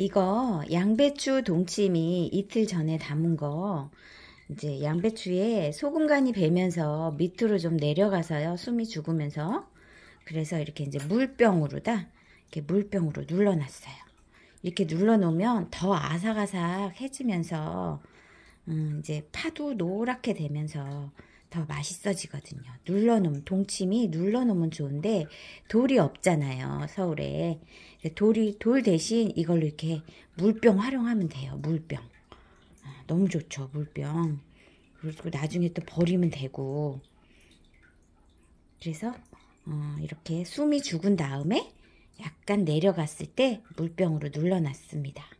이거 양배추 동치미 이틀 전에 담은 거 이제 양배추에 소금 간이 배면서 밑으로 좀 내려가서요. 숨이 죽으면서 그래서 이렇게 이제 물병으로다 이렇게 물병으로 눌러놨어요. 이렇게 눌러놓으면 더 아삭아삭해지면서 음 이제 파도 노랗게 되면서 더 맛있어지거든요. 눌러놓으면 동치미 눌러놓으면 좋은데 돌이 없잖아요. 서울에 돌이 돌 대신 이걸로 이렇게 물병 활용하면 돼요. 물병 아, 너무 좋죠. 물병 그리고 나중에 또 버리면 되고 그래서 어, 이렇게 숨이 죽은 다음에 약간 내려갔을 때 물병으로 눌러놨습니다.